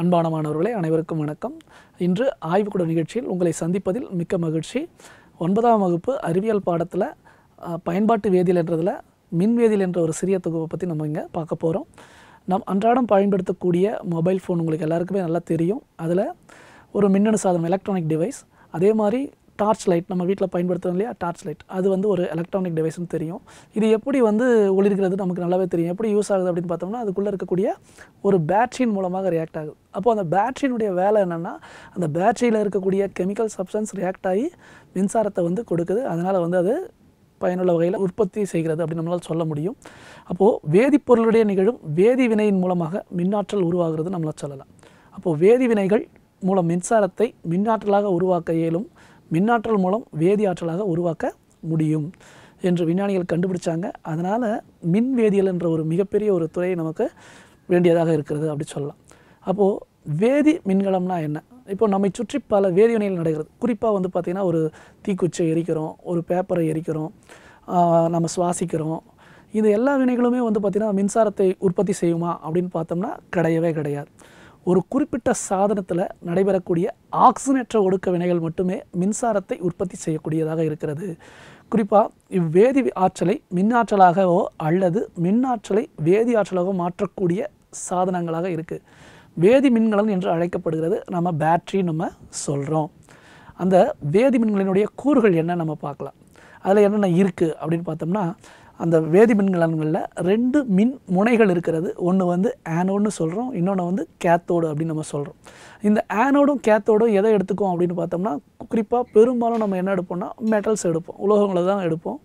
அன்பான மாணவர்களே அனைவருக்கும் வணக்கம் இன்று ஆய்வுக்கூட நிகழ்ச்சியில் உங்களை சந்திப்பதில் மிக்க மகிழ்ச்சி ஒன்பதாம் வகுப்பு அறிவியல் பாடத்தில் பயன்பாட்டு வேதியியல் என்றதில் மின்வேதியியல் என்ற ஒரு சிறிய தொகுப்பை பற்றி நம்ம இங்கே பார்க்க போகிறோம் நம் அன்றாடம் பயன்படுத்தக்கூடிய மொபைல் ஃபோன் உங்களுக்கு எல்லாருக்குமே நல்லா தெரியும் அதில் ஒரு மின்னணு சாதனம் எலக்ட்ரானிக் டிவைஸ் அதே மாதிரி டார்ச் லைட் நம்ம வீட்டில் பயன்படுத்துகிறோம் இல்லையா டார்ச் லைட் அது வந்து ஒரு எலக்ட்ரானிக் டிவைஸ்னு தெரியும் இது எப்படி வந்து ஒளிர்கிறது நமக்கு நல்லாவே தெரியும் எப்படி யூஸ் ஆகுது அப்படின்னு பார்த்தோம்னா அதுக்குள்ளே இருக்கக்கூடிய ஒரு பேட்ரியின் மூலமாக ரியாக்ட் ஆகுது அப்போது அந்த பேட்ரியினுடைய வேலை என்னென்னா அந்த பேட்ரியில் இருக்கக்கூடிய கெமிக்கல் சப்ஸ்டன்ஸ் ரியாக்ட் ஆகி மின்சாரத்தை வந்து கொடுக்குது அதனால் வந்து அது பயனுள்ள வகையில் உற்பத்தி செய்கிறது அப்படின்னு நம்மளால் சொல்ல முடியும் அப்போது வேதிப்பொருளுடைய நிகழும் வேதி வினையின் மூலமாக மின்னாற்றல் உருவாகிறது நம்மளால் சொல்லலாம் அப்போது வேதி வினைகள் மூலம் மின்சாரத்தை மின்னாற்றலாக உருவாக்க இயலும் மின்னாற்றல் மூலம் வேதி ஆற்றலாக உருவாக்க முடியும் என்று விஞ்ஞானிகள் கண்டுபிடிச்சாங்க அதனால் மின் வேதியியல் என்ற ஒரு மிகப்பெரிய ஒரு துறை நமக்கு வேண்டியதாக இருக்கிறது அப்படி சொல்லலாம் அப்போது வேதி மின்கலம்னா என்ன இப்போ நம்மை சுற்றி பல வேதிவினைகள் நடக்கிறது குறிப்பாக வந்து பார்த்திங்கன்னா ஒரு தீக்குச்சை எரிக்கிறோம் ஒரு பேப்பரை எரிக்கிறோம் நம்ம சுவாசிக்கிறோம் இது எல்லா வினைகளுமே வந்து பார்த்திங்கன்னா மின்சாரத்தை உற்பத்தி செய்யுமா அப்படின்னு பார்த்தோம்னா கிடையவே கிடையாது ஒரு குறிப்பிட்ட சாதனத்தில் நடைபெறக்கூடிய ஆக்சிஜனேற்ற ஒடுக்க வினைகள் மட்டுமே மின்சாரத்தை உற்பத்தி செய்யக்கூடியதாக இருக்கிறது குறிப்பாக இவ்வேதி ஆற்றலை மின்னாற்றலாகவோ அல்லது மின்னாற்றலை வேதி ஆற்றலாகவோ மாற்றக்கூடிய சாதனங்களாக இருக்குது வேதி மின்கலன் என்று அழைக்கப்படுகிறது நம்ம பேட்ரி நம்ம சொல்கிறோம் அந்த வேதி மின்களினுடைய கூறுகள் என்ன நம்ம பார்க்கலாம் அதில் என்னென்ன இருக்குது அப்படின்னு பார்த்தோம்னா அந்த வேதி மின்கலன்களில் ரெண்டு மின் முனைகள் இருக்கிறது ஒன்று வந்து ஆனோடுன்னு சொல்கிறோம் இன்னொன்று வந்து கேத்தோடு அப்படின்னு நம்ம சொல்கிறோம் இந்த ஆனோடும் கேத்தோடும் எதை எடுத்துக்கும் அப்படின்னு பார்த்தோம்னா குறிப்பாக பெரும்பாலும் நம்ம என்ன எடுப்போம்னா மெட்டல்ஸ் எடுப்போம் உலோகங்களை தான் எடுப்போம்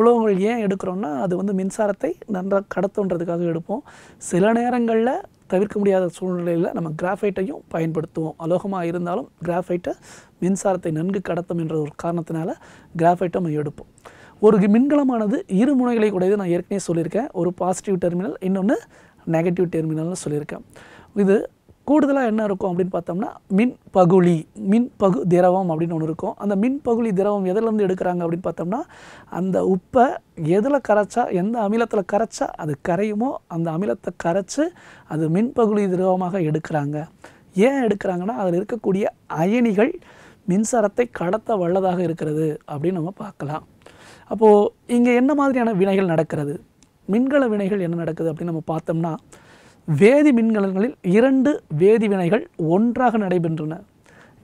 உலோகங்கள் ஏன் எடுக்கிறோம்னா அது வந்து மின்சாரத்தை நன்றாக கடத்துன்றதுக்காக எடுப்போம் சில நேரங்களில் தவிர்க்க முடியாத சூழ்நிலையில் நம்ம கிராஃபைட்டையும் பயன்படுத்துவோம் அலோகமாக இருந்தாலும் கிராஃபைட்டை மின்சாரத்தை நன்கு கடத்தும் என்ற ஒரு காரணத்தினால கிராஃபைட்டை நம்ம எடுப்போம் ஒரு மின்கலமானது இரு முனைகளை கூடியது நான் ஏற்கனவே சொல்லியிருக்கேன் ஒரு பாசிட்டிவ் டெர்மினல் இன்னொன்று நெகட்டிவ் டெர்மினல்னு சொல்லியிருக்கேன் இது கூடுதலாக என்ன இருக்கும் அப்படின்னு பார்த்தோம்னா மின் பகுளி மின் பகு திரவம் அப்படின்னு ஒன்று இருக்கும் அந்த மின் பகுளி திரவம் எதிலேருந்து எடுக்கிறாங்க அப்படின்னு பார்த்தோம்னா அந்த உப்பை எதில் கரைச்சா எந்த அமிலத்தில் கரைச்சா அது கரையுமோ அந்த அமிலத்தை கரைச்சி அது மின் பகுளி திரவமாக எடுக்கிறாங்க ஏன் எடுக்கிறாங்கன்னா அதில் இருக்கக்கூடிய அயனிகள் மின்சாரத்தை கடத்த வல்லதாக இருக்கிறது அப்படின்னு நம்ம பார்க்கலாம் அப்போது இங்கே என்ன மாதிரியான வினைகள் நடக்கிறது மின்கல வினைகள் என்ன நடக்குது அப்படின்னு நம்ம பார்த்தோம்னா வேதி மின்கலங்களில் இரண்டு வேதி வினைகள் ஒன்றாக நடைபெற்றன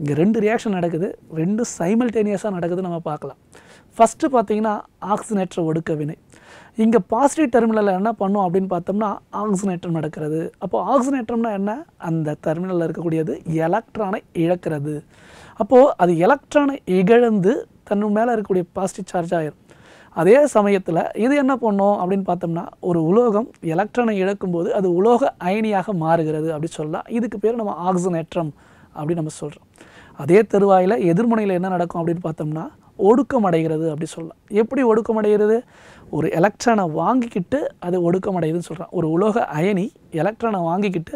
இங்கே ரெண்டு ரியாக்ஷன் நடக்குது ரெண்டு சைமல்டேனியஸாக நடக்குதுன்னு நம்ம பார்க்கலாம் ஃபஸ்ட்டு பார்த்தீங்கன்னா ஆக்சிஜனேற்ற ஒடுக்க வினை இங்கே பாசிட்டிவ் டெர்மினலில் என்ன பண்ணும் அப்படின்னு பார்த்தோம்னா ஆக்சிஜனேற்றம் நடக்கிறது அப்போது ஆக்சிஜனேற்றம்னா என்ன அந்த டெர்மினலில் இருக்கக்கூடியது எலக்ட்ரானை இழக்கிறது அப்போது அது எலக்ட்ரானை இகழ்ந்து தன் மேலே இருக்கக்கூடிய பாசிட்டிவ் சார்ஜ் ஆகிடும் அதே சமயத்தில் இது என்ன பண்ணும் அப்படின்னு பார்த்தோம்னா ஒரு உலோகம் இழக்கும் இழக்கும்போது அது உலோக அயனியாக மாறுகிறது அப்படி சொல்லலாம் இதுக்கு பேர் நம்ம ஆக்சிஜனேற்றம் அப்படின்னு நம்ம சொல்கிறோம் அதே தருவாயில் எதிர்முனையில் என்ன நடக்கும் அப்படின்னு பார்த்தோம்னா ஒடுக்கம் அடைகிறது அப்படி சொல்லலாம் எப்படி ஒடுக்கம் அடைகிறது ஒரு எலக்ட்ரானை வாங்கிக்கிட்டு அது ஒடுக்கம் அடையுதுன்னு சொல்கிறான் ஒரு உலோக அயனி எலக்ட்ரானை வாங்கிக்கிட்டு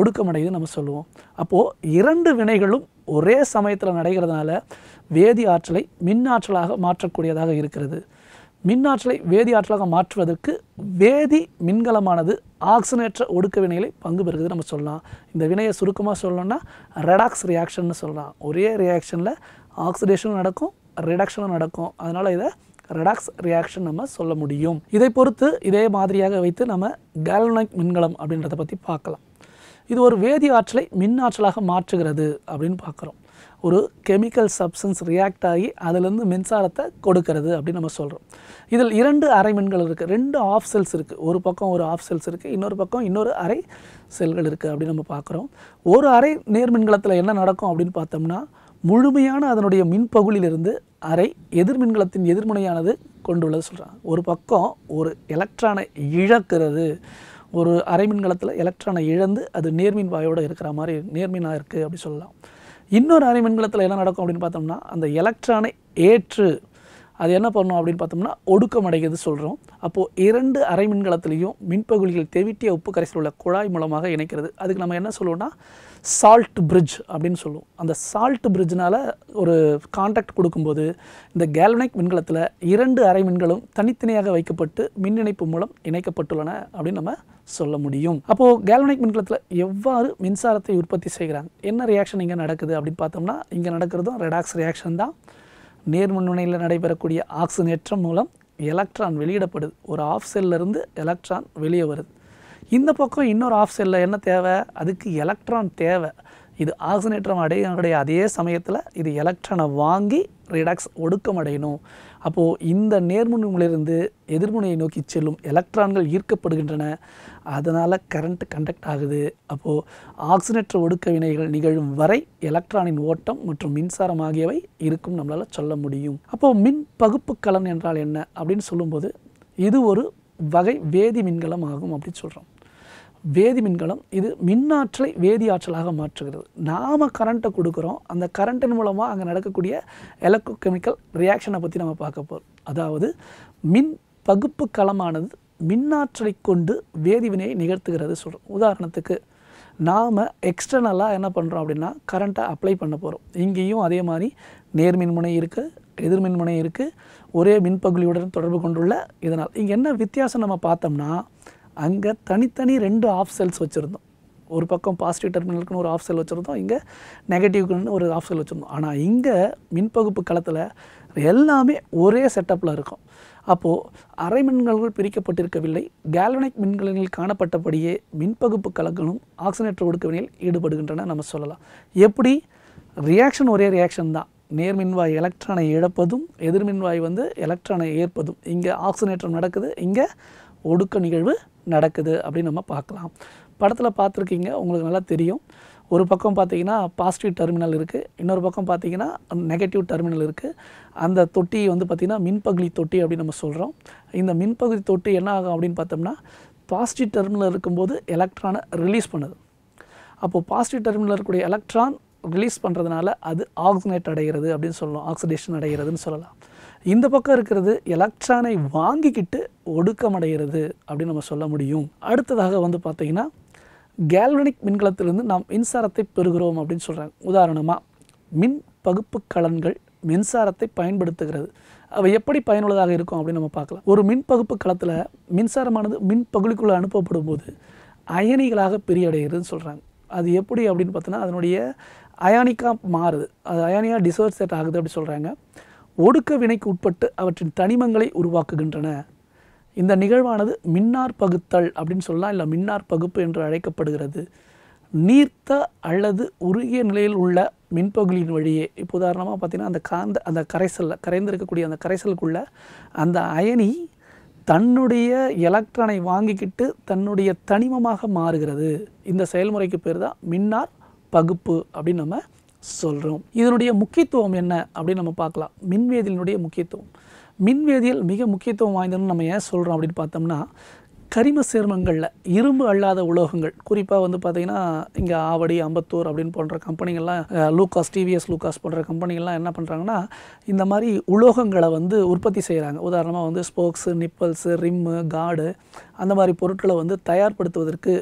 ஒடுக்கம் அடையுதுன்னு நம்ம சொல்லுவோம் அப்போது இரண்டு வினைகளும் ஒரே சமயத்தில் நடைகிறதுனால வேதி ஆற்றலை மின் ஆற்றலாக மாற்றக்கூடியதாக இருக்கிறது மின்னாற்றலை வேதி ஆற்றலாக மாற்றுவதற்கு வேதி மின்கலமானது ஆக்சினேற்ற ஒடுக்க வினைகளை பங்கு பெறுகிறது நம்ம சொல்லலாம் இந்த வினையை சுருக்கமாக சொல்லணும்னா ரெடாக்ஸ் ரியாக்ஷன் சொல்லலாம் ஒரே ரியாக்ஷனில் ஆக்சிடேஷனும் நடக்கும் ரிடக்ஷனும் நடக்கும் அதனால் இதை ரெடாக்ஸ் ரியாக்ஷன் நம்ம சொல்ல முடியும் இதை பொறுத்து இதே மாதிரியாக வைத்து நம்ம கேலனிக் மின்கலம் அப்படின்றத பற்றி பார்க்கலாம் இது ஒரு வேதி ஆற்றலை மின் ஆற்றலாக மாற்றுகிறது அப்படின்னு பார்க்குறோம் ஒரு கெமிக்கல் சப்ஸ்டன்ஸ் ரியாக்ட் ஆகி அதிலிருந்து மின்சாரத்தை கொடுக்கறது அப்படின்னு நம்ம சொல்கிறோம் இதில் இரண்டு அரை மின்கள் இருக்குது ரெண்டு ஆஃப் செல்ஸ் இருக்குது ஒரு பக்கம் ஒரு ஆஃப் செல்ஸ் இருக்குது இன்னொரு பக்கம் இன்னொரு அரை செல்கள் இருக்குது அப்படின்னு நம்ம பார்க்குறோம் ஒரு அரை நேர்மின்கலத்தில் என்ன நடக்கும் அப்படின்னு பார்த்தோம்னா முழுமையான அதனுடைய மின்பகுலியிலிருந்து அரை எதிர்மின்கலத்தின் எதிர்முனையானது கொண்டுள்ளது சொல்கிறாங்க ஒரு பக்கம் ஒரு எலக்ட்ரானை இழக்கிறது ஒரு அரை மின்கலத்தில் எலக்ட்ரானை இழந்து அது நேர்மின் வாயோடு இருக்கிற மாதிரி நேர்மினாக இருக்குது அப்படி சொல்லலாம் இன்னொரு அரை மின்கலத்தில் என்ன நடக்கும் அப்படின்னு பார்த்தோம்னா அந்த எலக்ட்ரானை ஏற்று அது என்ன பண்ணும் அப்படின்னு பார்த்தோம்னா ஒடுக்கம் அடைகிறது சொல்கிறோம் அப்போது இரண்டு அரை மின்கலத்திலையும் மின்பகுதிகள் தெவிட்டிய உப்பு கரைசல் உள்ள குழாய் மூலமாக இணைக்கிறது அதுக்கு நம்ம என்ன சொல்லுவோம்னா சால்ட் பிரிட்ஜ் அப்படின்னு சொல்லுவோம் அந்த சால்ட் பிரிட்ஜினால் ஒரு கான்டாக்ட் கொடுக்கும்போது இந்த கேல்வனிக் மின்கலத்தில் இரண்டு அரை மின்களும் தனித்தனியாக வைக்கப்பட்டு மின் இணைப்பு மூலம் இணைக்கப்பட்டுள்ளன அப்படின்னு நம்ம சொல்ல முடியும் அப்போது கேல்வனிக் மின்கலத்தில் எவ்வாறு மின்சாரத்தை உற்பத்தி செய்கிறாங்க என்ன ரியாக்ஷன் இங்கே நடக்குது அப்படின்னு பார்த்தோம்னா இங்கே நடக்கிறதும் ரெடாக்ஸ் ரியாக்ஷன் தான் நேர்மண்ணுனையில் நடைபெறக்கூடிய ஆக்சிஜனேற்றம் மூலம் எலக்ட்ரான் வெளியிடப்படுது ஒரு ஆஃப் செல்லிருந்து எலக்ட்ரான் வெளியே வருது இந்த பக்கம் இன்னொரு ஆஃப் செல்லில் என்ன தேவை அதுக்கு எலக்ட்ரான் தேவை இது ஆக்சிஜனேற்றம் அடைய அதே சமயத்தில் இது எலக்ட்ரானை வாங்கி ரிடாக்ஸ் ஒடுக்கமடையணும் அப்போது இந்த நேர்முனையிலிருந்து எதிர்முனையை நோக்கி செல்லும் எலக்ட்ரான்கள் ஈர்க்கப்படுகின்றன அதனால் கரண்ட் கண்டக்ட் ஆகுது அப்போது ஆக்சிஜனேற்ற ஒடுக்க வினைகள் நிகழும் வரை எலக்ட்ரானின் ஓட்டம் மற்றும் மின்சாரம் ஆகியவை இருக்கும் நம்மளால் சொல்ல முடியும் அப்போது மின் பகுப்பு கலன் என்றால் என்ன அப்படின்னு சொல்லும்போது இது ஒரு வகை வேதி மின்கலம் ஆகும் அப்படின்னு சொல்கிறோம் வேதி மின்கலம் இது மின்னாற்றலை வேதி ஆற்றலாக மாற்றுகிறது நாம் கரண்ட்டை கொடுக்குறோம் அந்த கரண்ட்டின் மூலமாக அங்கே நடக்கக்கூடிய எலக்ட்ரோ கெமிக்கல் ரியாக்ஷனை பற்றி நம்ம பார்க்க போகிறோம் அதாவது மின் பகுப்பு களமானது மின்னாற்றலை கொண்டு வேதிவினையை நிகழ்த்துகிறது சொல்கிறோம் உதாரணத்துக்கு நாம் எக்ஸ்டர்னலாக என்ன பண்ணுறோம் அப்படின்னா கரண்ட்டை அப்ளை பண்ண போகிறோம் இங்கேயும் அதே மாதிரி நேர்மின்முனை இருக்குது எதிர்மின்முனை இருக்குது ஒரே மின்பகுலியுடன் தொடர்பு கொண்டுள்ள இதனால் இங்கே என்ன வித்தியாசம் நம்ம பார்த்தோம்னா அங்கே தனித்தனி ரெண்டு ஆஃப் செல்ஸ் வச்சுருந்தோம் ஒரு பக்கம் பாசிட்டிவ் டெர்மினலுக்குன்னு ஒரு ஆஃப் செல் வச்சுருந்தோம் இங்கே நெகட்டிவ்க்குன்னு ஒரு ஆஃப் செல் வச்சுருந்தோம் ஆனால் இங்கே மின்பகுப்பு களத்தில் எல்லாமே ஒரே செட்டப்பில் இருக்கும் அப்போது அரை மின்கலங்கள் பிரிக்கப்பட்டிருக்கவில்லை கேல்வனிக் மின்கலங்களில் காணப்பட்டபடியே மின்பகுப்பு கலங்களும் ஆக்சிஜனேட்டர் ஒடுக்கவினையில் ஈடுபடுகின்றன நம்ம சொல்லலாம் எப்படி ரியாக்ஷன் ஒரே ரியாக்ஷன் தான் நேர்மின்வாய் எலக்ட்ரானை இழப்பதும் எதிர்மின்வாய் வந்து எலக்ட்ரானை ஏற்பதும் இங்கே ஆக்சினேற்றம் நடக்குது இங்கே ஒடுக்க நிகழ்வு நடக்குது அப்படின்னு நம்ம பார்க்கலாம் படத்தில் பார்த்துருக்கீங்க உங்களுக்கு நல்லா தெரியும் ஒரு பக்கம் பார்த்தீங்கன்னா பாசிட்டிவ் டெர்மினல் இருக்குது இன்னொரு பக்கம் பார்த்தீங்கன்னா நெகட்டிவ் டெர்மினல் இருக்குது அந்த தொட்டி வந்து பார்த்திங்கன்னா மின்பகுதி தொட்டி அப்படின்னு நம்ம சொல்கிறோம் இந்த மின்பகுதி தொட்டி என்ன ஆகும் அப்படின்னு பார்த்தோம்னா பாசிட்டிவ் டெர்மினல் இருக்கும்போது எலக்ட்ரானை ரிலீஸ் பண்ணுது அப்போது பாசிட்டிவ் டெர்மினல் இருக்கக்கூடிய எலக்ட்ரான் ரிலீஸ் பண்ணுறதுனால அது ஆக்சினேட் அடைகிறது அப்படின்னு சொல்லலாம் ஆக்சிடேஷன் அடைகிறதுன்னு சொல்லலாம் இந்த பக்கம் இருக்கிறது எலக்ட்ரானை வாங்கிக்கிட்டு ஒடுக்கமடைகிறது அப்படின்னு நம்ம சொல்ல முடியும் அடுத்ததாக வந்து பார்த்திங்கன்னா கேல்வனிக் மின்கலத்திலிருந்து நாம் மின்சாரத்தை பெறுகிறோம் அப்படின்னு சொல்கிறாங்க உதாரணமாக மின் பகுப்பு கலன்கள் மின்சாரத்தை பயன்படுத்துகிறது அவை எப்படி பயனுள்ளதாக இருக்கும் அப்படின்னு நம்ம பார்க்கலாம் ஒரு மின் பகுப்பு களத்தில் மின்சாரமானது மின் பகுதிக்குள்ளே அனுப்பப்படும் போது அயனிகளாக பிரியடைகிறதுன்னு சொல்கிறாங்க அது எப்படி அப்படின்னு பார்த்தோன்னா அதனுடைய அயானிக்காக மாறுது அது அயானியாக டிசோர்சேட் ஆகுது அப்படி சொல்கிறாங்க ஒடுக்க வினைக்கு உட்பட்டு அவற்றின் தனிமங்களை உருவாக்குகின்றன இந்த நிகழ்வானது மின்னார் பகுத்தல் அப்படின்னு சொல்லலாம் இல்லை மின்னார் பகுப்பு என்று அழைக்கப்படுகிறது நீர்த்த அல்லது உருகிய நிலையில் உள்ள மின்பகுலியின் வழியே இப்போ உதாரணமாக பார்த்திங்கன்னா அந்த காந்த அந்த கரைசலில் கரைந்திருக்கக்கூடிய அந்த கரைசலுக்குள்ளே அந்த அயனி தன்னுடைய எலக்ட்ரானை வாங்கிக்கிட்டு தன்னுடைய தனிமமாக மாறுகிறது இந்த செயல்முறைக்கு பேர் தான் மின்னார் பகுப்பு அப்படின்னு நம்ம சொல்கிறோம் இதனுடைய முக்கியத்துவம் என்ன அப்படின்னு நம்ம பார்க்கலாம் மின்வேதியினுடைய முக்கியத்துவம் மின்வேதியில் மிக முக்கியத்துவம் வாய்ந்ததுன்னு நம்ம ஏன் சொல்கிறோம் அப்படின்னு பார்த்தோம்னா கரிம சேர்மங்களில் இரும்பு அல்லாத உலோகங்கள் குறிப்பாக வந்து பார்த்திங்கன்னா இங்கே ஆவடி அம்பத்தூர் அப்படின்னு போன்ற கம்பெனிகள்லாம் லூக்காஸ் டிவிஎஸ் லூக்காஸ் போன்ற கம்பெனிகள்லாம் என்ன பண்ணுறாங்கன்னா இந்த மாதிரி உலோகங்களை வந்து உற்பத்தி செய்கிறாங்க உதாரணமாக வந்து ஸ்போக்ஸு நிப்பல்ஸு ரிம்மு காடு அந்த மாதிரி பொருட்களை வந்து தயார்படுத்துவதற்கு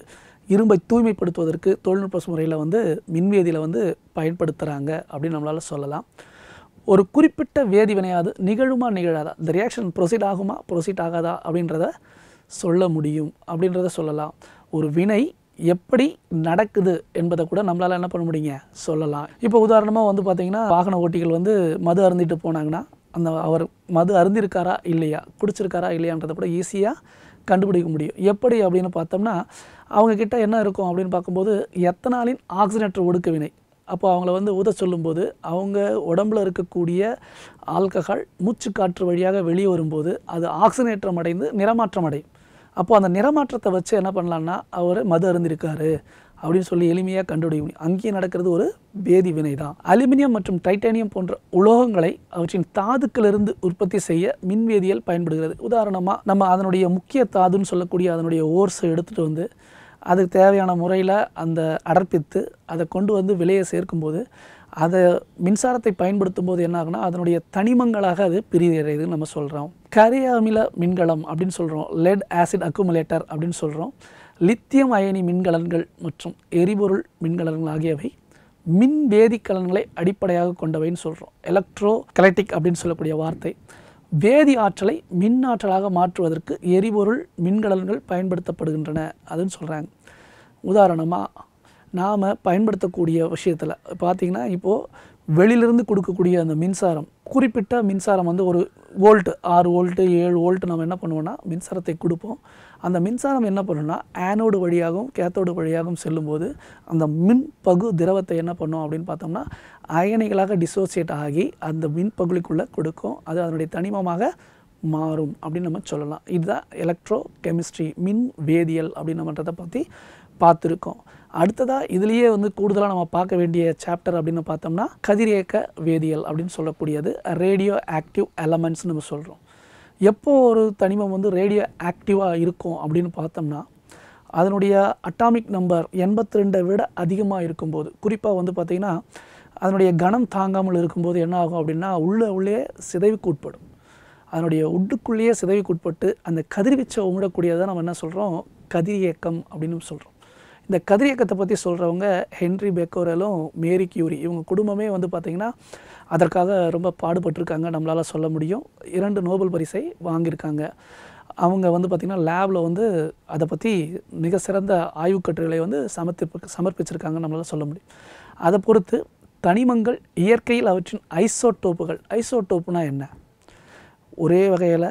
இரும்பை தூய்மைப்படுத்துவதற்கு தொழில்நுட்ப முறையில் வந்து மின்வேதியில் வந்து பயன்படுத்துகிறாங்க அப்படின்னு நம்மளால் சொல்லலாம் ஒரு குறிப்பிட்ட வேதி வினையாது நிகழுமா நிகழாதா இந்த ரியாக்ஷன் ப்ரொசீட் ஆகுமா ப்ரொசீட் ஆகாதா அப்படின்றத சொல்ல முடியும் அப்படின்றத சொல்லலாம் ஒரு வினை எப்படி நடக்குது என்பதை கூட நம்மளால் என்ன பண்ண முடியுங்க சொல்லலாம் இப்போ உதாரணமாக வந்து பார்த்திங்கன்னா வாகன ஓட்டிகள் வந்து மது அருந்திட்டு போனாங்கன்னா அந்த அவர் மது அருந்திருக்காரா இல்லையா குடிச்சிருக்காரா இல்லையான்றதை கூட ஈஸியாக கண்டுபிடிக்க முடியும் எப்படி அப்படின்னு பார்த்தோம்னா அவங்கக்கிட்ட என்ன இருக்கும் அப்படின்னு பார்க்கும்போது எத்தனாலின் ஆக்சிஜனேட்டர் ஒடுக்க வினை அப்போ அவங்கள வந்து ஊத சொல்லும்போது அவங்க உடம்பில் இருக்கக்கூடிய ஆல்கஹால் மூச்சு காற்று வழியாக வெளியே வரும்போது அது ஆக்சிஜனேற்றம் அடைந்து நிறமாற்றம் அடையும் அப்போது அந்த நிறமாற்றத்தை வச்சு என்ன பண்ணலான்னா அவர் மது அருந்திருக்காரு அப்படின்னு சொல்லி எளிமையாக கண்டுபிடிக்க முடியும் அங்கேயே நடக்கிறது ஒரு வேதி வினை தான் அலுமினியம் மற்றும் டைட்டானியம் போன்ற உலோகங்களை அவற்றின் தாதுக்களிலிருந்து உற்பத்தி செய்ய மின்வேதியியல் பயன்படுகிறது உதாரணமாக நம்ம அதனுடைய முக்கிய தாதுன்னு சொல்லக்கூடிய அதனுடைய ஓர்ஸை எடுத்துகிட்டு வந்து அதுக்கு தேவையான முறையில் அந்த அடர்ப்பித்து அதை கொண்டு வந்து விலையை சேர்க்கும்போது அதை மின்சாரத்தை பயன்படுத்தும் போது என்ன ஆகுனா அதனுடைய தனிமங்களாக அது பிரியறதுன்னு நம்ம சொல்கிறோம் கரிய அமில மின்கலம் அப்படின்னு சொல்கிறோம் லெட் ஆசிட் அக்குமுலேட்டர் அப்படின்னு சொல்கிறோம் லித்தியம் அயனி மின்கலன்கள் மற்றும் எரிபொருள் மின்கலன்கள் ஆகியவை மின் வேதிக்கலன்களை அடிப்படையாக கொண்டவைன்னு சொல்கிறோம் எலக்ட்ரோ கலெக்டிக் அப்படின்னு சொல்லக்கூடிய வார்த்தை வேதி ஆற்றலை மின் ஆற்றலாக மாற்றுவதற்கு எரிபொருள் மின்கலன்கள் பயன்படுத்தப்படுகின்றன அதுன்னு சொல்கிறாங்க உதாரணமாக நாம் பயன்படுத்தக்கூடிய விஷயத்தில் பார்த்திங்கன்னா இப்போது வெளியிலிருந்து கொடுக்கக்கூடிய அந்த மின்சாரம் குறிப்பிட்ட மின்சாரம் வந்து ஒரு வோல்ட் ஆறு வோல்ட்டு ஏழு வோல்ட் நம்ம என்ன பண்ணுவோன்னா மின்சாரத்தை கொடுப்போம் அந்த மின்சாரம் என்ன பண்ணுன்னா ஆனோடு வழியாகவும் கேத்தோடு வழியாகவும் செல்லும்போது அந்த மின் பகு திரவத்தை என்ன பண்ணும் அப்படின்னு பார்த்தோம்னா அயனிகளாக டிசோசியேட் ஆகி அந்த மின் பகுதிக்குள்ளே கொடுக்கும் அது அதனுடைய தனிமமாக மாறும் அப்படின்னு நம்ம சொல்லலாம் இதுதான் எலக்ட்ரோ கெமிஸ்ட்ரி மின் வேதியியல் நம்மன்றதை பற்றி பார்த்துருக்கோம் அடுத்ததாக இதுலேயே வந்து கூடுதலாக நம்ம பார்க்க வேண்டிய சாப்டர் அப்படின்னு பார்த்தோம்னா கதிரியக்க வேதியியல் அப்படின்னு சொல்லக்கூடியது ரேடியோ ஆக்டிவ் எலமெண்ட்ஸ் நம்ம சொல்கிறோம் எப்போது ஒரு தனிமம் வந்து ரேடியோ ஆக்டிவாக இருக்கும் அப்படின்னு பார்த்தோம்னா அதனுடைய அட்டாமிக் நம்பர் எண்பத்தி ரெண்டை விட அதிகமாக இருக்கும்போது குறிப்பாக வந்து பார்த்திங்கன்னா அதனுடைய கணம் தாங்காமல் இருக்கும்போது என்ன ஆகும் அப்படின்னா உள்ளே உள்ளே சிதைவுக்கு உட்படும் அதனுடைய உட்டுக்குள்ளேயே சிதைவுக்கு உட்பட்டு அந்த கதிர்வீச்சை உமிடக்கூடியதான் நம்ம என்ன சொல்கிறோம் கதிரியக்கம் அப்படின்னு சொல்கிறோம் இந்த கதிரியக்கத்தை பற்றி சொல்கிறவங்க ஹென்ரி பெக்கோரலும் மேரி கியூரி இவங்க குடும்பமே வந்து பார்த்திங்கன்னா அதற்காக ரொம்ப பாடுபட்டிருக்காங்க நம்மளால் சொல்ல முடியும் இரண்டு நோபல் பரிசை வாங்கியிருக்காங்க அவங்க வந்து பார்த்திங்கன்னா லேபில் வந்து அதை பற்றி மிக சிறந்த கட்டுரைகளை வந்து சமர்ப்பிப்பு சமர்ப்பிச்சிருக்காங்க நம்மளால் சொல்ல முடியும் அதை பொறுத்து தனிமங்கள் இயற்கையில் அவற்றின் ஐசோட்டோப்புகள் ஐசோட்டோப்புனா என்ன ஒரே வகையில்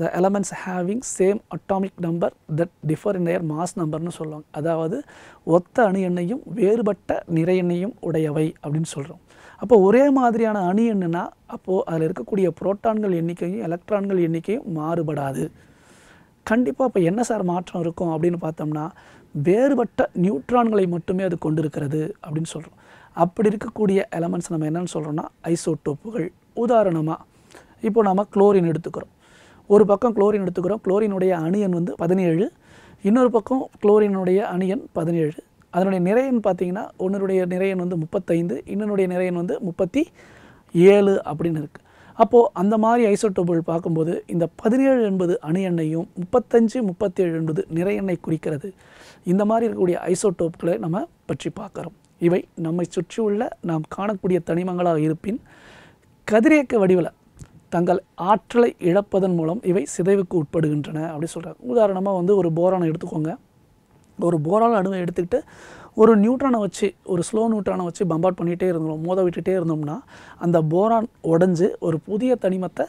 the elements having same atomic number that differ in their mass னு சொல்லுவாங்க அதாவது ஒத்த அணு எண்ணையும் வேறுபட்ட நிறை எண்ணையும் உடையவை அப்படின்னு சொல்கிறோம் அப்போ ஒரே மாதிரியான அணு எண்ணுனா அப்போது அதில் இருக்கக்கூடிய புரோட்டான்கள் எண்ணிக்கையும் எலக்ட்ரான்கள் எண்ணிக்கையும் மாறுபடாது கண்டிப்பாக இப்போ என்ன சார் மாற்றம் இருக்கும் அப்படின்னு பார்த்தோம்னா வேறுபட்ட நியூட்ரான்களை மட்டுமே அது கொண்டு இருக்கிறது அப்படின்னு சொல்கிறோம் அப்படி இருக்கக்கூடிய எலமெண்ட்ஸ் நம்ம என்னென்னு சொல்கிறோன்னா ஐசோட்டோப்புகள் உதாரணமாக இப்போ நம்ம குளோரின் எடுத்துக்கிறோம் ஒரு பக்கம் குளோரின் எடுத்துக்கிறோம் குளோரினுடைய அணியன் வந்து பதினேழு இன்னொரு பக்கம் குளோரினுடைய அணியன் பதினேழு அதனுடைய நிறையன் பார்த்திங்கன்னா ஒன்றுடைய நிறையன் வந்து முப்பத்தைந்து இன்னொன்னுடைய நிறையன் வந்து முப்பத்தி ஏழு அப்படின்னு இருக்குது அப்போது அந்த மாதிரி ஐசோட்டோபுள் பார்க்கும்போது இந்த பதினேழு என்பது அணு எண்ணையும் முப்பத்தஞ்சு முப்பத்தேழு என்பது நிறைய எண்ணெய் குறிக்கிறது இந்த மாதிரி இருக்கக்கூடிய ஐசோட்டோப்களை நம்ம பற்றி பார்க்குறோம் இவை நம்மை சுற்றியுள்ள நாம் காணக்கூடிய தனிமங்களாக இருப்பின் கதிரியக்க வடிவில் தங்கள் ஆற்றலை இழப்பதன் மூலம் இவை சிதைவுக்கு உட்படுகின்றன அப்படி சொல்கிறாங்க உதாரணமாக வந்து ஒரு போரானை எடுத்துக்கோங்க ஒரு போரால் அணுவை எடுத்துக்கிட்டு ஒரு நியூட்ரானை வச்சு ஒரு ஸ்லோ நியூட்ரானை வச்சு பம்பாட் பண்ணிகிட்டே இருந்தோம் மோத விட்டுகிட்டே இருந்தோம்னா அந்த போரான் உடஞ்சி ஒரு புதிய தனிமத்தை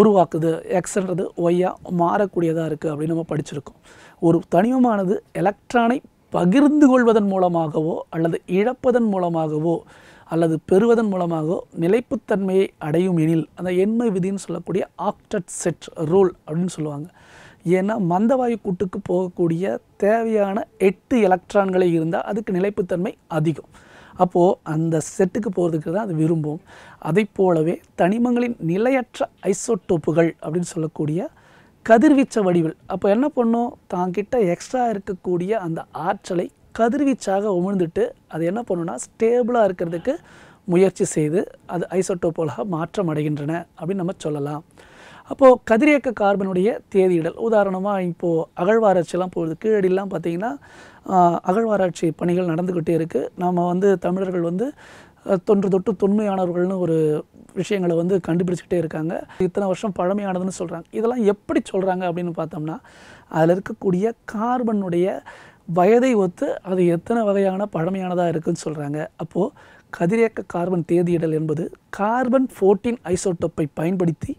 உருவாக்குது எக்ஸ்ன்றது ஒய்யாக மாறக்கூடியதாக இருக்குது அப்படின்னு நம்ம படிச்சிருக்கோம் ஒரு தனிமமானது எலக்ட்ரானை பகிர்ந்து கொள்வதன் மூலமாகவோ அல்லது இழப்பதன் மூலமாகவோ அல்லது பெறுவதன் மூலமாக நிலைப்புத்தன்மையை அடையும் எனில் அந்த எண்மை விதின்னு சொல்லக்கூடிய ஆக்டட் செட் ரூல் அப்படின்னு சொல்லுவாங்க ஏன்னா மந்தவாயு கூட்டுக்கு போகக்கூடிய தேவையான எட்டு எலக்ட்ரான்களை இருந்தால் அதுக்கு நிலைப்புத்தன்மை அதிகம் அப்போது அந்த செட்டுக்கு போகிறதுக்கு தான் அது விரும்பும் அதை போலவே தனிமங்களின் நிலையற்ற ஐசோட்டோப்புகள் அப்படின்னு சொல்லக்கூடிய கதிர்வீச்ச வடிவில் அப்போ என்ன பண்ணும் தாங்கிட்ட எக்ஸ்ட்ரா இருக்கக்கூடிய அந்த ஆற்றலை கதிர்வீச்சாக உமிழ்ந்துட்டு அது என்ன பண்ணுன்னா ஸ்டேபிளாக இருக்கிறதுக்கு முயற்சி செய்து அது ஐசோட்டோபோலாக மாற்றம் அடைகின்றன அப்படின்னு நம்ம சொல்லலாம் அப்போது கதிரியக்க கார்பனுடைய தேதியிடல் உதாரணமாக இப்போது அகழ்வாராய்ச்சியெல்லாம் போகிறது கீழடிலாம் பார்த்திங்கன்னா அகழ்வாராய்ச்சி பணிகள் நடந்துக்கிட்டே இருக்குது நாம் வந்து தமிழர்கள் வந்து தொன்று தொட்டு தொன்மையானவர்கள்னு ஒரு விஷயங்களை வந்து கண்டுபிடிச்சிக்கிட்டே இருக்காங்க இத்தனை வருஷம் பழமையானதுன்னு சொல்கிறாங்க இதெல்லாம் எப்படி சொல்கிறாங்க அப்படின்னு பார்த்தோம்னா அதில் இருக்கக்கூடிய கார்பனுடைய வயதை ஒத்து அது எத்தனை வகையான பழமையானதாக இருக்குதுன்னு சொல்கிறாங்க அப்போது கதிரியக்க கார்பன் தேதியிடல் என்பது கார்பன் ஃபோர்டீன் ஐசோட்டோப்பை பயன்படுத்தி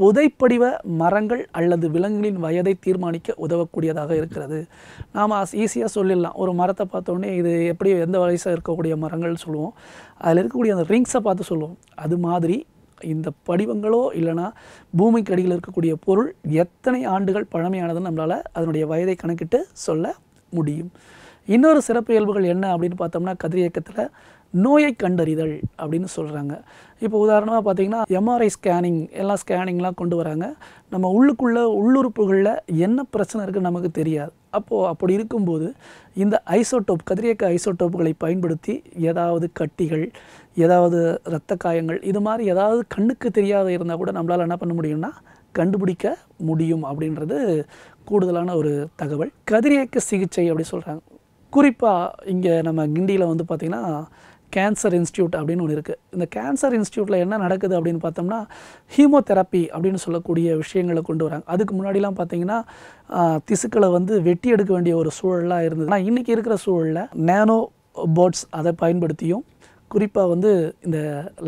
புதைப்படிவ மரங்கள் அல்லது விலங்குகளின் வயதை தீர்மானிக்க உதவக்கூடியதாக இருக்கிறது நாம் ஈஸியாக சொல்லிடலாம் ஒரு மரத்தை பார்த்தோன்னே இது எப்படி எந்த வயசாக இருக்கக்கூடிய மரங்கள் சொல்லுவோம் அதில் இருக்கக்கூடிய அந்த ரிங்ஸை பார்த்து சொல்லுவோம் அது மாதிரி இந்த படிவங்களோ இல்லைனா பூமிக்கு அடியில் இருக்கக்கூடிய பொருள் எத்தனை ஆண்டுகள் பழமையானதுன்னு நம்மளால் அதனுடைய வயதை கணக்கிட்டு சொல்ல முடியும் இன்னொரு சிறப்பு இயல்புகள் என்ன அப்படின்னு பார்த்தோம்னா கதிர் இயக்கத்தில் நோயை கண்டறிதல் அப்படின்னு சொல்கிறாங்க இப்போ உதாரணமாக பார்த்திங்கன்னா எம்ஆர்ஐ ஸ்கேனிங் எல்லாம் ஸ்கேனிங்லாம் கொண்டு வராங்க நம்ம உள்ளுக்குள்ளே உள்ளுறுப்புகளில் என்ன பிரச்சனை இருக்குதுன்னு நமக்கு தெரியாது அப்போது அப்படி இருக்கும்போது இந்த ஐசோடோப் கதிரியக்க ஐசோடோப்புகளை பயன்படுத்தி ஏதாவது கட்டிகள் ஏதாவது இரத்த காயங்கள் இது மாதிரி ஏதாவது கண்ணுக்கு தெரியாத இருந்தால் கூட நம்மளால் என்ன பண்ண முடியும்னா கண்டுபிடிக்க முடியும் அப்படின்றது கூடுதலான ஒரு தகவல் கதிரியக்க சிகிச்சை அப்படி சொல்கிறாங்க குறிப்பாக இங்கே நம்ம கிண்டியில் வந்து பார்த்திங்கன்னா கேன்சர் இன்ஸ்டியூட் அப்படின்னு ஒன்று இருக்குது இந்த கேன்சர் இன்ஸ்டியூட்டில் என்ன நடக்குது அப்படின்னு பார்த்தோம்னா ஹீமோதெரப்பி அப்படின்னு சொல்லக்கூடிய விஷயங்களை கொண்டு வராங்க அதுக்கு முன்னாடிலாம் பார்த்திங்கன்னா திசுக்களை வந்து வெட்டி எடுக்க வேண்டிய ஒரு சூழலாக இருந்தது ஆனால் இன்றைக்கி இருக்கிற சூழலில் நேனோ போட்ஸ் அதை பயன்படுத்தியும் குறிப்பாக வந்து இந்த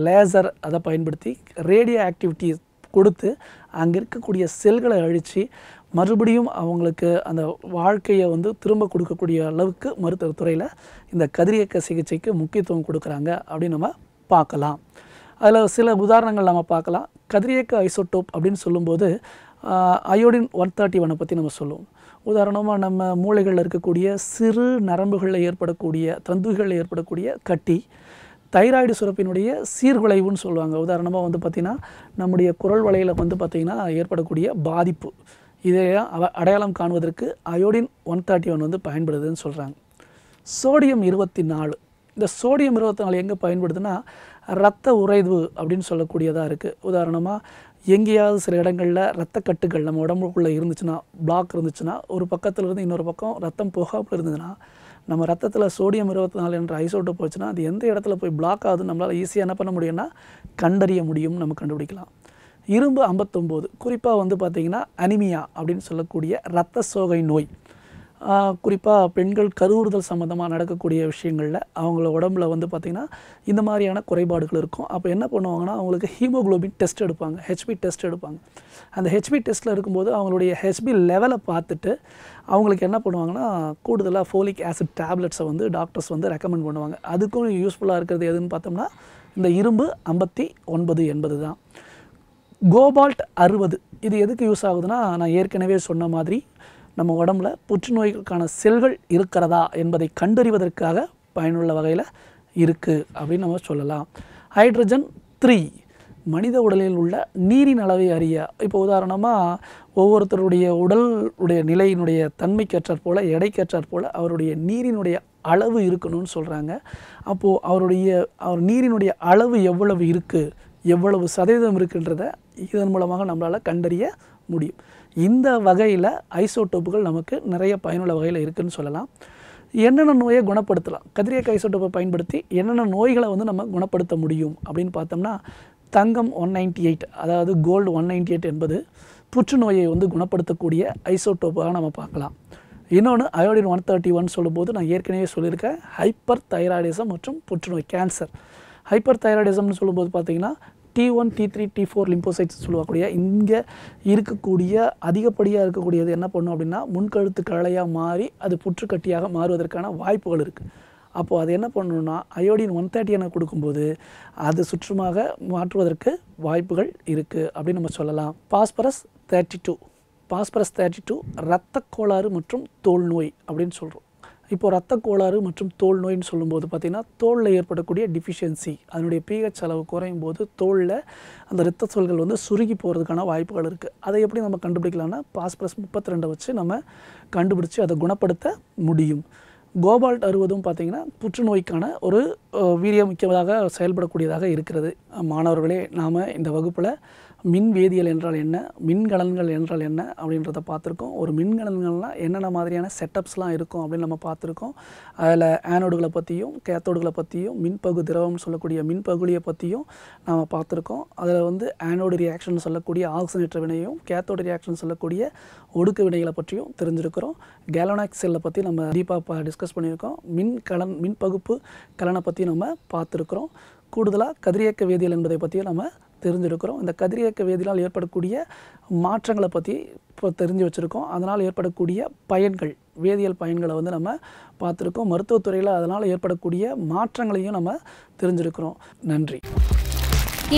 லேசர் அதை பயன்படுத்தி ரேடியோ ஆக்டிவிட்டி கொடுத்து அங்கே இருக்கக்கூடிய செல்களை அழித்து மறுபடியும் அவங்களுக்கு அந்த வாழ்க்கையை வந்து திரும்ப கொடுக்கக்கூடிய அளவுக்கு மருத்துவ துறையில் இந்த கதிரியக்க சிகிச்சைக்கு முக்கியத்துவம் கொடுக்குறாங்க அப்படின்னு நம்ம பார்க்கலாம் அதில் சில உதாரணங்கள் நம்ம பார்க்கலாம் கதிரியக்க ஐசோட்டோப் அப்படின்னு சொல்லும்போது அயோடின் ஒன் தேர்ட்டி ஒனை பற்றி நம்ம சொல்லுவோம் உதாரணமாக நம்ம மூளைகளில் இருக்கக்கூடிய சிறு நரம்புகளில் ஏற்படக்கூடிய தந்துகளில் ஏற்படக்கூடிய கட்டி தைராய்டு சுரப்பினுடைய சீர்குலைவுன்னு சொல்லுவாங்க உதாரணமாக வந்து பார்த்திங்கன்னா நம்முடைய குரல் வலையில் வந்து பார்த்திங்கன்னா ஏற்படக்கூடிய பாதிப்பு இதை அடையாளம் காணுவதற்கு அயோடின் ஒன் தேர்ட்டி ஒன் வந்து பயன்படுதுன்னு சொல்கிறாங்க சோடியம் இருபத்தி நாலு இந்த சோடியம் இருபத்தி நாலு எங்கே பயன்படுதுன்னா ரத்த உறைவு அப்படின்னு சொல்லக்கூடியதாக இருக்குது உதாரணமாக எங்கேயாவது சில இடங்களில் ரத்தக்கட்டுகள் நம்ம உடம்புக்குள்ளே இருந்துச்சுன்னா பிளாக் இருந்துச்சுன்னா ஒரு பக்கத்தில் இருந்து இன்னொரு பக்கம் ரத்தம் போகாமல் இருந்ததுன்னா நம்ம ரத்தத்தில் சோடியம் இருபத்தி நாலு என்ற ஐசோட்டு போச்சுன்னா அது எந்த இடத்துல போய் பிளாக் ஆகுது நம்மளால் ஈஸியாக என்ன பண்ண முடியும்னா கண்டறிய முடியும் நம்ம கண்டுபிடிக்கலாம் இரும்பு ஐம்பத்தொம்போது குறிப்பாக வந்து பார்த்திங்கன்னா அனிமியா அப்படின்னு சொல்லக்கூடிய இரத்த சோகை நோய் குறிப்பாக பெண்கள் கருவுறுதல் சம்மந்தமாக நடக்கக்கூடிய விஷயங்களில் அவங்கள உடம்புல வந்து பார்த்திங்கன்னா இந்த மாதிரியான குறைபாடுகள் இருக்கும் அப்போ என்ன பண்ணுவாங்கன்னா அவங்களுக்கு ஹீமோக்ளோபின் டெஸ்ட் எடுப்பாங்க ஹெச்பி டெஸ்ட் எடுப்பாங்க அந்த ஹெச்பி டெஸ்ட்டில் இருக்கும்போது அவங்களுடைய ஹெச்பி லெவலை பார்த்துட்டு அவங்களுக்கு என்ன பண்ணுவாங்கன்னா கூடுதலாக ஃபோலிக் ஆசிட் டேப்லெட்ஸை வந்து டாக்டர்ஸ் வந்து ரெக்கமெண்ட் பண்ணுவாங்க அதுக்கும் யூஸ்ஃபுல்லாக இருக்கிறது எதுன்னு பார்த்தோம்னா இந்த இரும்பு ஐம்பத்தி ஒன்பது எண்பது தான் கோபால்ட் அறுபது இது எதுக்கு யூஸ் ஆகுதுன்னா நான் ஏற்கனவே சொன்ன மாதிரி நம்ம உடம்புல புற்றுநோய்களுக்கான செல்கள் இருக்கிறதா என்பதை கண்டறிவதற்காக பயனுள்ள வகையில் இருக்குது அப்படின்னு நம்ம சொல்லலாம் ஹைட்ரஜன் த்ரீ மனித உடலில் உள்ள நீரின் அளவை அறிய இப்போ உதாரணமாக ஒவ்வொருத்தருடைய உடல் உடைய நிலையினுடைய தன்மைக்கேற்றாற் போல் எடைக்கேற்றாற் போல் அவருடைய நீரினுடைய அளவு இருக்கணும்னு சொல்கிறாங்க அப்போது அவருடைய அவர் நீரினுடைய அளவு எவ்வளவு இருக்குது எவ்வளவு சதவீதம் இருக்குன்றதை இதன் மூலமாக நம்மளால் கண்டறிய முடியும் இந்த வகையில் ஐசோட்டோப்புகள் நமக்கு நிறைய பயனுள்ள வகையில் இருக்குதுன்னு சொல்லலாம் என்னென்ன நோயை குணப்படுத்தலாம் கதிரியக்க ஐசோட்டோப்பை பயன்படுத்தி என்னென்ன நோய்களை வந்து நம்ம குணப்படுத்த முடியும் அப்படின்னு பார்த்தோம்னா தங்கம் ஒன் நைன்டி எயிட் அதாவது கோல்டு ஒன் நைன்டி எயிட் என்பது புற்றுநோயை வந்து குணப்படுத்தக்கூடிய ஐசோட்டோப்பாக நம்ம பார்க்கலாம் இன்னொன்று அயோடின் ஒன் தேர்ட்டி ஒன் சொல்லும்போது நான் ஏற்கனவே சொல்லியிருக்கேன் ஹைப்பர் தைராய்டிசம் மற்றும் புற்றுநோய் கேன்சர் ஹைப்பர் தைராய்டிசம்னு சொல்லும்போது பார்த்திங்கன்னா T one T three T four lymphocytes சொல்லக்கூடிய இங்கே இருக்கக்கூடிய அதிகப்படியாக இருக்கக்கூடியது என்ன பண்ணும் அப்படின்னா முன்கழுத்து கலையாக மாறி அது புற்றுக்கட்டியாக மாறுவதற்கான வாய்ப்புகள் இருக்குது அப்போது அது என்ன பண்ணணுன்னா அயோடின் ஒன் தேர்ட்டி என கொடுக்கும்போது அது சுற்றுமாக மாற்றுவதற்கு வாய்ப்புகள் இருக்குது அப்படின்னு நம்ம சொல்லலாம் phosphorus thirty two phosphorus thirty two இரத்த கோளாறு மற்றும் தோல் நோய் அப்படின்னு சொல்கிறோம் இப்போ ரத்த கோளாறு மற்றும் தோல் நோயின்னு சொல்லும்போது பார்த்திங்கன்னா தோலில் ஏற்படக்கூடிய டிஃபிஷியன்சி அதனுடைய பிஹெச் அளவு குறையும் போது தோலில் அந்த இரத்த சொல்கள் வந்து சுருகி போகிறதுக்கான வாய்ப்புகள் இருக்குது அதை எப்படி நம்ம கண்டுபிடிக்கலாம்னா பாஸ்பரஸ் முப்பத்தி ரெண்டை வச்சு நம்ம கண்டுபிடிச்சி அதை குணப்படுத்த முடியும் கோபால்ட் அறுவதும் பார்த்திங்கன்னா புற்றுநோய்க்கான ஒரு வீரியமிக்கதாக செயல்படக்கூடியதாக இருக்கிறது மாணவர்களே நாம் இந்த வகுப்பில் மின் வேதியியல் என்றால் என்ன மின்கலன்கள் என்றால் என்ன அப்படின்றத பார்த்துருக்கோம் ஒரு மின்கலன்கள்னால் என்னென்ன மாதிரியான செட்டப்ஸ்லாம் இருக்கும் அப்படின்னு நம்ம பார்த்துருக்கோம் அதில் ஆனோடுகளை பற்றியும் கேத்தோடுகளை பற்றியும் மின்பகு திரவம்னு சொல்லக்கூடிய மின்பகுலியை பற்றியும் நாம் பார்த்துருக்கோம் அதில் வந்து ஆனோடு ரியாக்ஷன் சொல்லக்கூடிய ஆக்சிஜனேற்ற வினையும் கேத்தோடு ரியாக்ஷன் சொல்லக்கூடிய ஒடுக்கு வினைகளை பற்றியும் தெரிஞ்சிருக்கிறோம் கேலோனாக் பற்றி நம்ம டீப்பாக டிஸ்கஸ் பண்ணியிருக்கோம் மின் கலன் மின்பகுப்பு கலனை பற்றி நம்ம பார்த்துருக்குறோம் கூடுதலாக கதிரியக்க வேதியியல் என்பதை பற்றியும் நம்ம தெரிஞ்சிருக்கிறோம் இந்த கதிரியக்க வேதியினால் ஏற்படக்கூடிய மாற்றங்களை பற்றி இப்போ தெரிஞ்சு வச்சுருக்கோம் அதனால் ஏற்படக்கூடிய பயன்கள் வேதியியல் பயன்களை வந்து நம்ம பார்த்துருக்கோம் மருத்துவத்துறையில் அதனால் ஏற்படக்கூடிய மாற்றங்களையும் நம்ம தெரிஞ்சிருக்கிறோம் நன்றி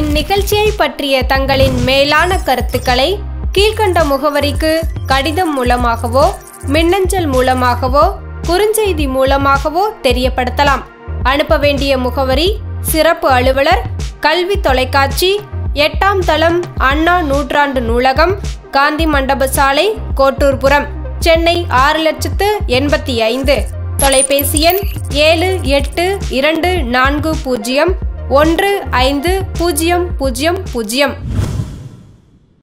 இந்நிகழ்ச்சியை பற்றிய தங்களின் மேலான கருத்துக்களை கீழ்கண்ட முகவரிக்கு கடிதம் மூலமாகவோ மின்னஞ்சல் மூலமாகவோ குறுஞ்செய்தி மூலமாகவோ தெரியப்படுத்தலாம் அனுப்ப வேண்டிய முகவரி சிறப்பு அலுவலர் கல்வி தொலைக்காட்சி எட்டாம் தளம் அண்ணா நூற்றாண்டு நூலகம் காந்தி மண்டப சாலை கோட்டூர்புரம் சென்னை ஆறு லட்சத்து எண்பத்தி ஐந்து தொலைபேசி எண் ஏழு எட்டு இரண்டு நான்கு பூஜ்ஜியம் ஒன்று ஐந்து பூஜ்ஜியம் பூஜ்ஜியம் பூஜ்ஜியம்